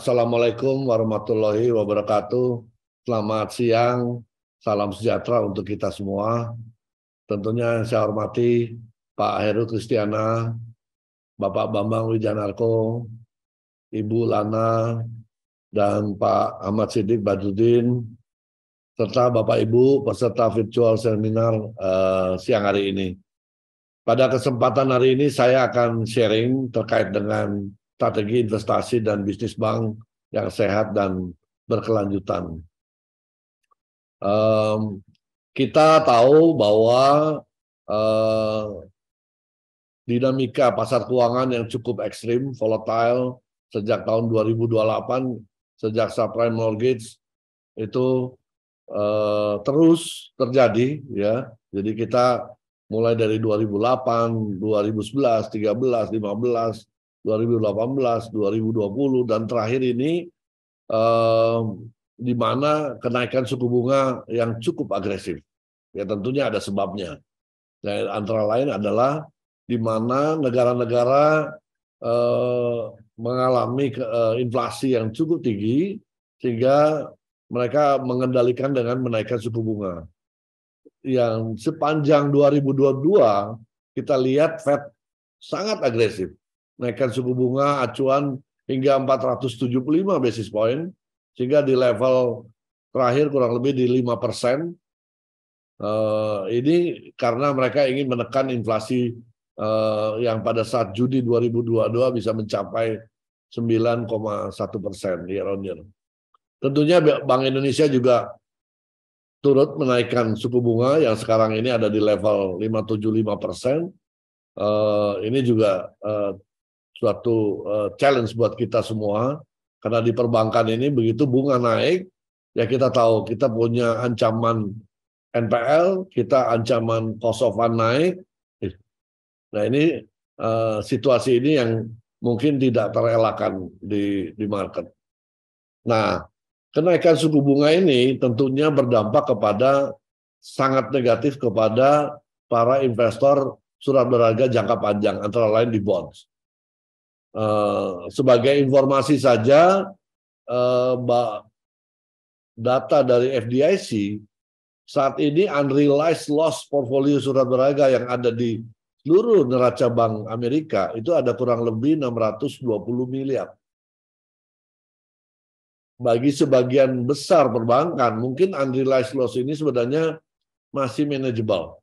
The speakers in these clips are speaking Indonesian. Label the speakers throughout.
Speaker 1: Assalamualaikum warahmatullahi wabarakatuh. Selamat siang, salam sejahtera untuk kita semua. Tentunya saya hormati Pak Heru Kristiana, Bapak Bambang Wijanarko, Ibu Lana, dan Pak Ahmad Sidik Badudin, serta Bapak Ibu peserta virtual seminar eh, siang hari ini. Pada kesempatan hari ini saya akan sharing terkait dengan strategi investasi dan bisnis bank yang sehat dan berkelanjutan. Um, kita tahu bahwa uh, dinamika pasar keuangan yang cukup ekstrim, volatile sejak tahun 2028, sejak subprime mortgage itu uh, terus terjadi, ya. Jadi kita mulai dari 2008, 2011, 13, 15, 2018, 2020, dan terakhir ini eh, di mana kenaikan suku bunga yang cukup agresif. Ya tentunya ada sebabnya. Dan nah, antara lain adalah di mana negara-negara eh, mengalami ke, eh, inflasi yang cukup tinggi sehingga mereka mengendalikan dengan menaikkan suku bunga. Yang sepanjang 2022 kita lihat Fed sangat agresif naikkan suku bunga acuan hingga 475 basis point sehingga di level terakhir kurang lebih di 5 persen. Eh, ini karena mereka ingin menekan inflasi eh, yang pada saat Juni 2022 bisa mencapai 9,1 persen year on year. Tentunya Bank Indonesia juga turut menaikkan suku bunga yang sekarang ini ada di level 575 persen. Eh, ini juga suatu uh, challenge buat kita semua karena di perbankan ini begitu bunga naik ya kita tahu kita punya ancaman NPL, kita ancaman cost of fund naik. Nah ini uh, situasi ini yang mungkin tidak terelakkan di di market. Nah kenaikan suku bunga ini tentunya berdampak kepada sangat negatif kepada para investor surat berharga jangka panjang antara lain di bonds. Eh, sebagai informasi saja, uh, data dari FDIC saat ini unrealized loss portfolio surat berharga yang ada di seluruh neraca bank Amerika itu ada kurang lebih 620 miliar. Bagi sebagian besar perbankan, mungkin unrealized loss ini sebenarnya masih manageable,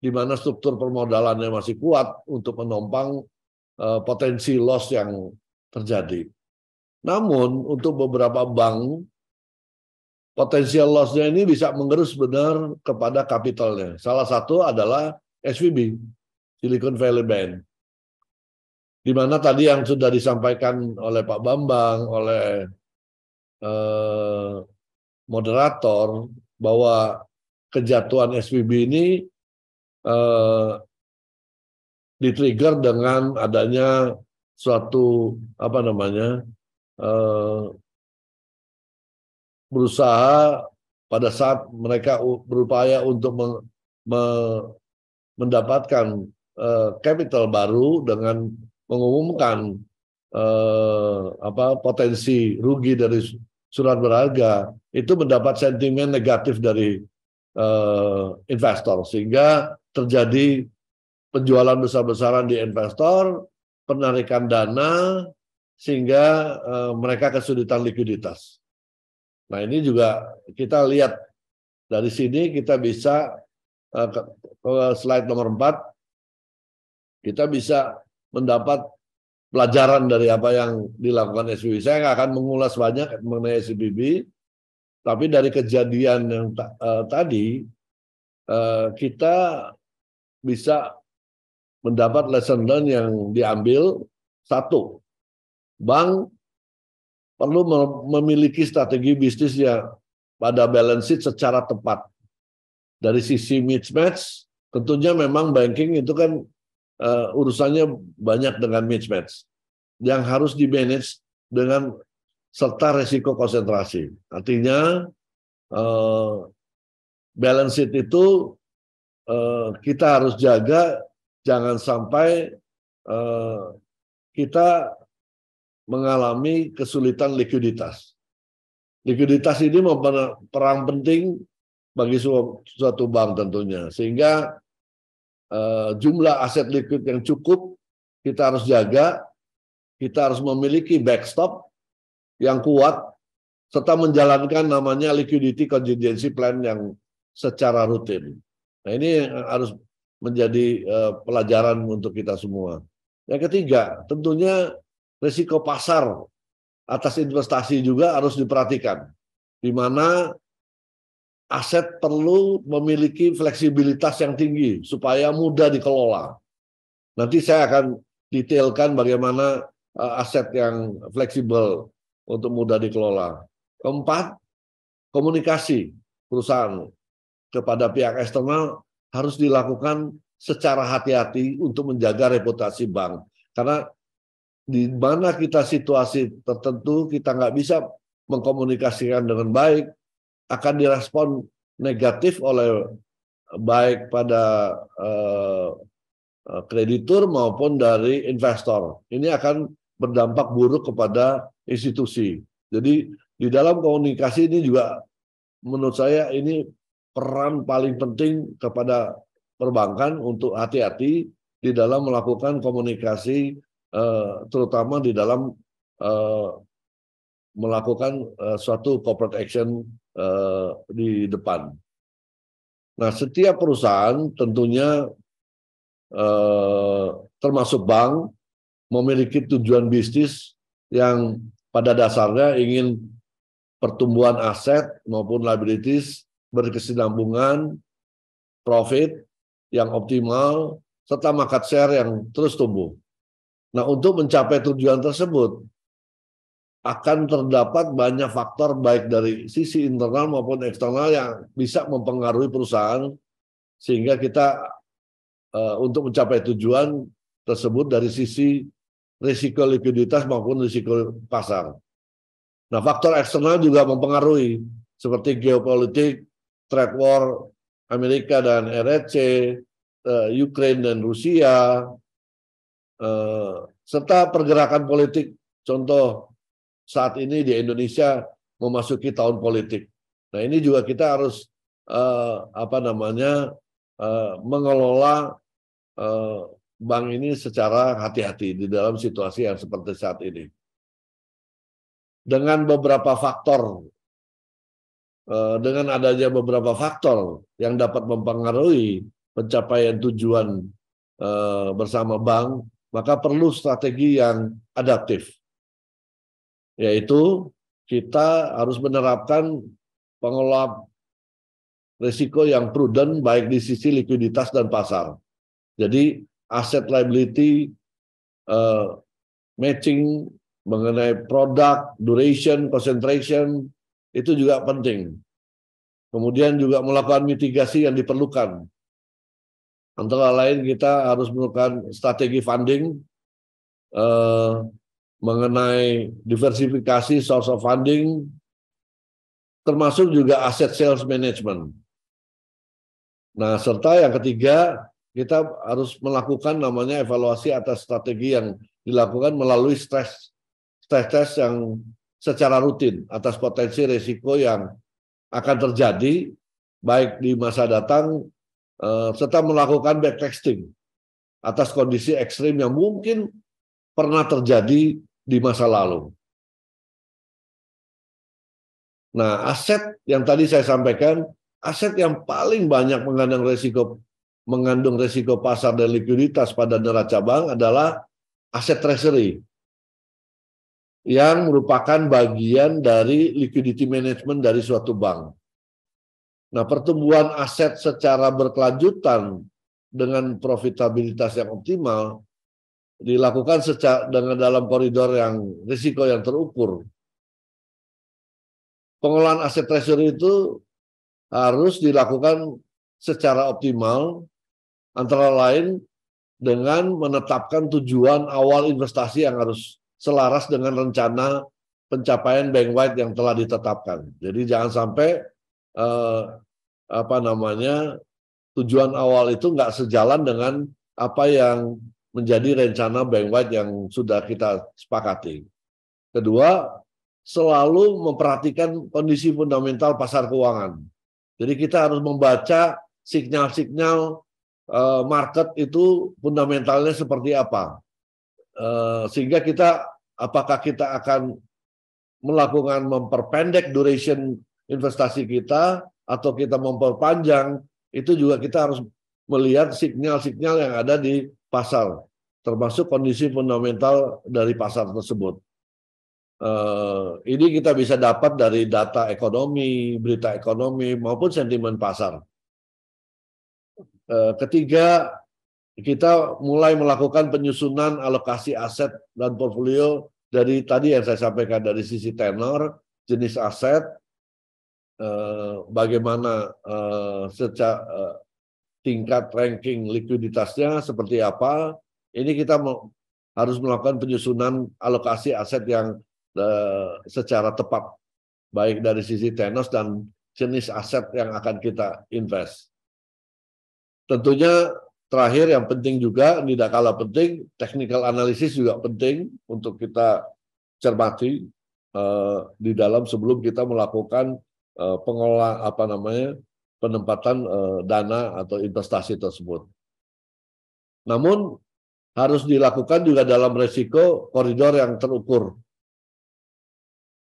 Speaker 1: di mana struktur permodalannya masih kuat untuk menopang Eh, potensi loss yang terjadi. Namun untuk beberapa bank potensial loss-nya ini bisa mengerus benar kepada kapitalnya. Salah satu adalah SVB, Silicon Valley Bank. Di mana tadi yang sudah disampaikan oleh Pak Bambang, oleh eh, moderator, bahwa kejatuhan SVB ini eh, ditrigger dengan adanya suatu apa namanya eh, berusaha pada saat mereka berupaya untuk mendapatkan eh, capital baru dengan mengumumkan eh, apa potensi rugi dari surat berharga itu mendapat sentimen negatif dari investor sehingga terjadi penjualan besar-besaran di investor, penarikan dana, sehingga eh, mereka kesulitan likuiditas. Nah ini juga kita lihat dari sini kita bisa eh, ke, ke slide nomor 4, kita bisa mendapat pelajaran dari apa yang dilakukan SBB. Saya nggak akan mengulas banyak mengenai SBB, tapi dari kejadian yang ta eh, tadi, kita bisa mendapat lesson learn yang diambil satu bank perlu memiliki strategi bisnis yang pada balance sheet secara tepat dari sisi mismatch tentunya memang banking itu kan uh, urusannya banyak dengan mismatch yang harus di manage dengan serta resiko konsentrasi artinya uh, balance sheet itu uh, kita harus jaga jangan sampai eh, kita mengalami kesulitan likuiditas. Likuiditas ini merupakan perang penting bagi suatu bank tentunya, sehingga eh, jumlah aset likuid yang cukup kita harus jaga, kita harus memiliki backstop yang kuat serta menjalankan namanya liquidity contingency plan yang secara rutin. Nah ini harus menjadi uh, pelajaran untuk kita semua. Yang ketiga, tentunya risiko pasar atas investasi juga harus diperhatikan. Di mana aset perlu memiliki fleksibilitas yang tinggi supaya mudah dikelola. Nanti saya akan detailkan bagaimana eh, aset yang fleksibel untuk mudah dikelola. Keempat, komunikasi perusahaan kepada pihak eksternal harus dilakukan secara hati-hati untuk menjaga reputasi bank. Karena di mana kita situasi tertentu kita nggak bisa mengkomunikasikan dengan baik akan direspon negatif oleh baik pada eh, kreditur maupun dari investor. Ini akan berdampak buruk kepada institusi. Jadi di dalam komunikasi ini juga menurut saya ini peran paling penting kepada perbankan untuk hati-hati di dalam melakukan komunikasi eh, terutama di dalam eh, melakukan eh, suatu corporate action di depan. Nah, setiap perusahaan tentunya termasuk bank memiliki tujuan bisnis yang pada dasarnya ingin pertumbuhan aset maupun liabilities berkesinambungan, profit yang optimal, serta market share yang terus tumbuh. Nah, untuk mencapai tujuan tersebut, akan terdapat banyak faktor baik dari sisi internal maupun eksternal yang bisa mempengaruhi perusahaan sehingga kita uh, untuk mencapai tujuan tersebut dari sisi risiko likuiditas maupun risiko pasar. Nah, faktor eksternal juga mempengaruhi seperti geopolitik, trade war Amerika dan RSC, e eh, Ukraine dan Rusia, eh, serta pergerakan politik. Contoh saat ini di Indonesia memasuki tahun politik. Nah ini juga kita harus eh, apa namanya mengelola bank ini secara hati-hati di dalam situasi yang seperti saat ini. Dengan beberapa faktor Eh, dengan adanya beberapa faktor yang dapat mempengaruhi pencapaian tujuan eh, bersama bank, maka perlu strategi yang adaptif. Yaitu kita harus menerapkan pengelola risiko yang prudent baik di sisi likuiditas dan pasar. Jadi aset liability eh, matching mengenai produk, duration, concentration, itu juga penting. Kemudian juga melakukan mitigasi yang diperlukan. Antara lain kita harus melakukan strategi funding eh, mengenai diversifikasi source of funding, termasuk juga aset sales management. Nah, serta yang ketiga, kita harus melakukan namanya evaluasi atas strategi yang dilakukan melalui stress stress test yang secara rutin atas potensi risiko yang akan terjadi baik di masa datang eh, serta melakukan backtesting atas kondisi ekstrim yang mungkin pernah terjadi di masa lalu. Nah, aset yang tadi saya sampaikan, aset yang paling banyak mengandung risiko mengandung risiko pasar dan likuiditas pada neraca bank adalah aset treasury yang merupakan bagian dari liquidity management dari suatu bank. Nah, pertumbuhan aset secara berkelanjutan dengan profitabilitas yang optimal dilakukan secara dengan dalam koridor yang risiko yang terukur. Pengelolaan aset treasury itu harus dilakukan secara optimal antara lain dengan menetapkan tujuan awal investasi yang harus selaras dengan rencana pencapaian bank wide yang telah ditetapkan. Jadi jangan sampai eh, apa namanya tujuan awal itu nggak sejalan dengan apa yang menjadi rencana bank wide yang sudah kita sepakati. Kedua, selalu memperhatikan kondisi fundamental pasar keuangan. Jadi kita harus membaca signal-signal eh, market itu fundamentalnya seperti apa. Eh, sehingga kita apakah kita akan melakukan memperpendek duration investasi kita atau kita memperpanjang itu juga kita harus melihat sinyal-sinyal yang ada di pasar termasuk kondisi fundamental dari pasar tersebut. Eh, ini kita bisa dapat dari data ekonomi, berita ekonomi maupun sentimen pasar. Eh, ketiga kita mulai melakukan penyusunan alokasi aset dan portfolio dari tadi yang saya sampaikan dari sisi tenor, jenis aset, eh, bagaimana eh, secara eh, tingkat ranking likuiditasnya seperti apa. Ini kita harus melakukan penyusunan alokasi aset yang secara tepat, baik dari sisi tenor dan jenis aset yang akan kita invest. Tentunya terakhir yang penting juga tidak kalah penting technical analysis juga penting untuk kita cermati uh, di dalam sebelum kita melakukan uh, pengelola apa namanya penempatan uh, dana atau investasi tersebut. Namun harus dilakukan juga dalam resiko koridor yang terukur.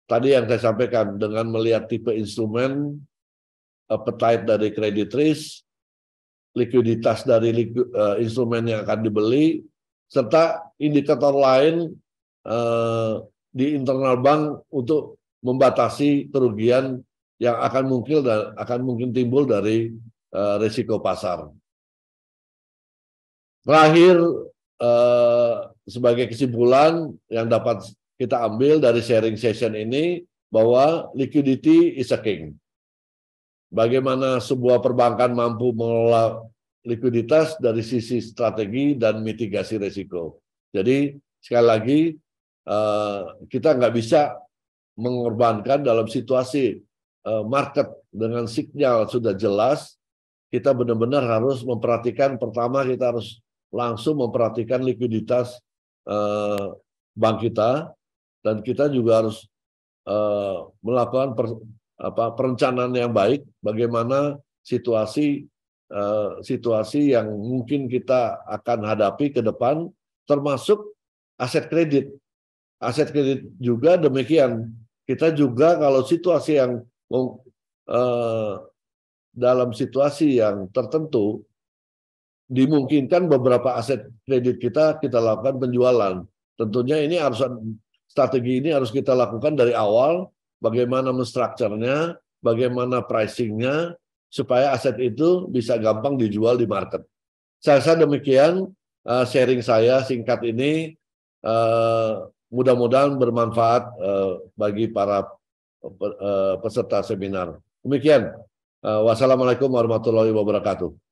Speaker 1: Tadi yang saya sampaikan dengan melihat tipe instrumen, appetite dari kredit risk, likuiditas dari eh, instrumen yang akan dibeli serta indikator lain eh, di internal bank untuk membatasi kerugian yang akan mungkin dan akan mungkin timbul dari eh, risiko pasar. Terakhir sebagai kesimpulan yang dapat kita ambil dari sharing session ini bahwa liquidity is a king bagaimana sebuah perbankan mampu mengelola likuiditas dari sisi strategi dan mitigasi risiko. Jadi sekali lagi eh, kita nggak bisa mengorbankan dalam situasi eh, market dengan signal sudah jelas, kita benar-benar harus memperhatikan pertama kita harus langsung memperhatikan likuiditas eh, bank kita dan kita juga harus melakukan apa perencanaan yang baik bagaimana situasi uh, situasi yang mungkin kita akan hadapi ke depan termasuk aset kredit aset kredit juga demikian kita juga kalau situasi yang uh, dalam situasi yang tertentu dimungkinkan beberapa aset kredit kita kita lakukan penjualan tentunya ini harus strategi ini harus kita lakukan dari awal bagaimana menstrukturnya, bagaimana pricingnya, supaya aset itu bisa gampang dijual di market. Saya rasa demikian uh, sharing saya singkat ini. Uh, Mudah-mudahan bermanfaat uh, bagi para peserta seminar. Demikian. Uh, wassalamualaikum warahmatullahi wabarakatuh.